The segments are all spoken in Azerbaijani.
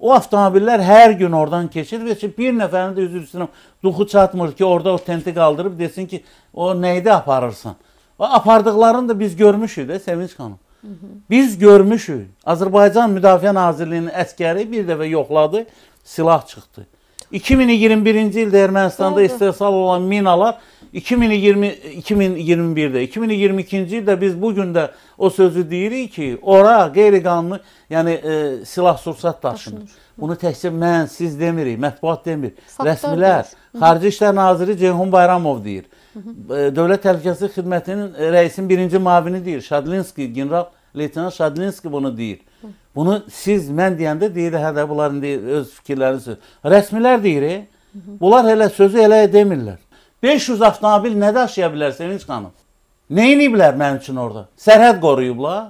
O avtomobillər hər gün oradan keçir və ki, bir nəfərin də üzr istəyirəm, duxu çatmır ki, orada o tenti qaldırıb desin ki, o nəydə aparırsan. Və apardıqlarını da biz görmüşük də, Sevinç xanım. Hı -hı. Biz görmüşük. Azərbaycan Müdafiə Nazirliyinin əskəri bir dəfə yoxladı, silah çıxdı. 2021-ci ildə Ermənistanda istehsal olan minalar 2020 2021'də, 2022-ci ildə biz bu gün də o sözü deyirik ki, ora qeyri-qanuni, yəni e, silah-sursat daşınır. Daşınır. Bunu təkcə mən, siz demirik, mətbuat demir, Faktor rəsmilər, deyir. Xarici İşlər Naziri Ceyhun Bayramov deyir. Hı -hı. E, Dövlət Təhlükəsizlik Xidmətinin e, rəisin birinci mavini deyir, Şadlinski, general leytenant Şadlinski bunu deyir. Hı. Bunu siz, mən deyəndə deyir, hə də bunların deyir, öz fikirlərini söz. Rəsmilər deyir, bunlar elə sözü elə demirlər. 500 avtomobil nə daşıya bilər Sevinç xanım? Nə ediblər mənim üçün orada? Sərhəd qoruyublar.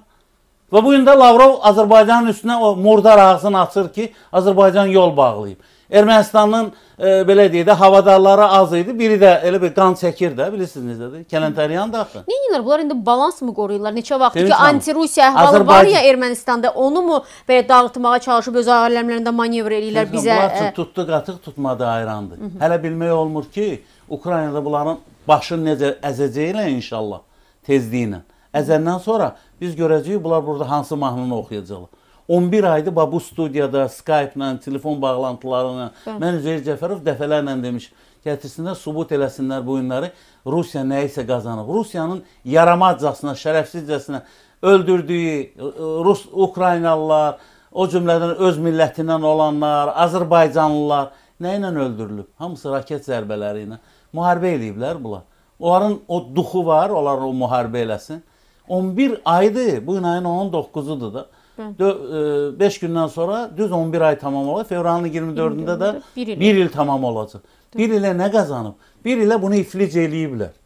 Və bu gün də Lavrov Azərbaycanın üstünə o murdar ağzını açır ki, Azərbaycan yol bağlayıb. Ermənistanın e, belə deyək də havadarları az idi. Biri də elə bir qan çəkir də, bilirsiniz necədir? Kələntəryan da axı. Nə edirlər? Bunlar indi balans mı qoruyurlar? Neçə vaxtdır ki, anti-Rusiya əhvalı Azərbaycan... var ya Ermənistanda, onu mu belə dağıtmağa çalışıb öz aləmlərində manevr eləyirlər Tezim, bizə? Bunlar e? tutdu qatıq, tutmadı ayrandı. Hı -hı. Hələ bilmək olmur ki, Ukraynada bunların başını necə əzəcəklər inşallah tezliklə. Əzəndən sonra biz görəcəyik bunlar burada hansı mahnını oxuyacaqlar. 11 aydır bax bu studiyada Skype-la, telefon bağlantıları ilə mən Üzeyir Cəfərov dəfələrlə demiş, gətirsinlər, sübut eləsinlər bu günləri. Rusiya nə isə qazanıb. Rusiyanın yaramazcasına, şərəfsizcəsinə öldürdüyü Rus Ukraynalılar, o cümlədən öz millətindən olanlar, Azərbaycanlılar nə ilə öldürülüb? Hamısı raket zərbələri ilə. Müharibə eləyiblər bunlar. Onların o duxu var, onlar o müharibə eləsin. 11 aydı. Bugün ayın 19'udu da. 5 e, günden sonra düz 11 ay tamam olacak. Fevralın 24'ünde de də 1 il. tamam olacak. 1 ile ne kazanıp, 1 ile bunu iflic eləyiblər.